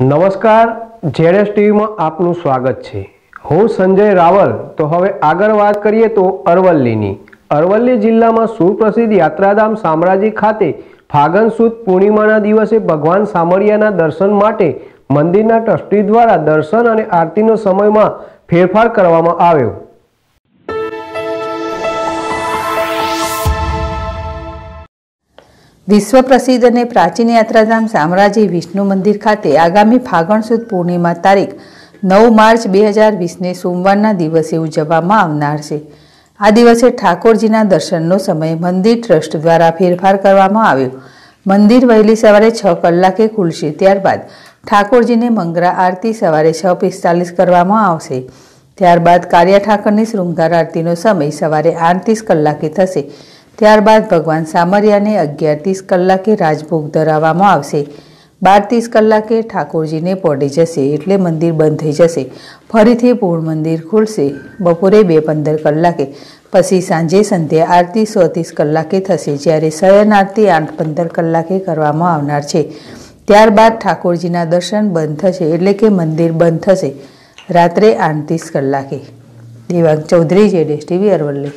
નમસ્કાર જેડએસ ટીવીમાં આપનું સ્વાગત છે હું સંજય રાવલ તો હવે આગળ વાત કરીએ તો અરવલ્લીની અરવલ્લી જિલ્લામાં સુપ્રસિદ્ધ યાત્રાધામ શામળાજી ખાતે ફાગણ સુદ પૂર્ણિમાના દિવસે ભગવાન સામળિયાના દર્શન માટે મંદિરના ટ્રસ્ટી દ્વારા દર્શન અને આરતીનો સમયમાં ફેરફાર કરવામાં આવ્યો વિશ્વ પ્રસિદ્ધ અને પ્રાચીન યાત્રાધામ સામ્રાજ્ય વિષ્ણુ મંદિર ખાતે આગામી ફાગણ સુદ પૂર્ણિમા તારીખ નવ માર્ચ બે હજાર વીસને સોમવારના દિવસે ઉજવવામાં આવનાર છે આ દિવસે ઠાકોરજીના દર્શનનો સમય મંદિર ટ્રસ્ટ દ્વારા ફેરફાર કરવામાં આવ્યો મંદિર વહેલી સવારે છ કલાકે ખુલશે ત્યારબાદ ઠાકોરજીને મંગરા આરતી સવારે છ પિસ્તાલીસ કરવામાં આવશે ત્યારબાદ કારિયા ઠાકરની શૃંગાર આરતીનો સમય સવારે આડત્રીસ કલાકે થશે ત્યારબાદ ભગવાન સામરિયાને અગિયાર ત્રીસ કલાકે રાજભોગ ધરાવવામાં આવશે બાર ત્રીસ કલાકે ઠાકોરજીને પોડી જશે એટલે મંદિર બંધ થઈ જશે ફરીથી પૂર્ણ મંદિર ખુલશે બપોરે બે પંદર કલાકે પછી સાંજે સંધ્યા આરતી સો ત્રીસ કલાકે થશે જ્યારે શયન આરતી આઠ પંદર કલાકે કરવામાં આવનાર છે ત્યારબાદ ઠાકોરજીના દર્શન બંધ થશે એટલે કે મંદિર બંધ થશે રાત્રે આઠ ત્રીસ કલાકે દેવાંગ ચૌધરી જે ડેસ ટીવી અરવલ્લી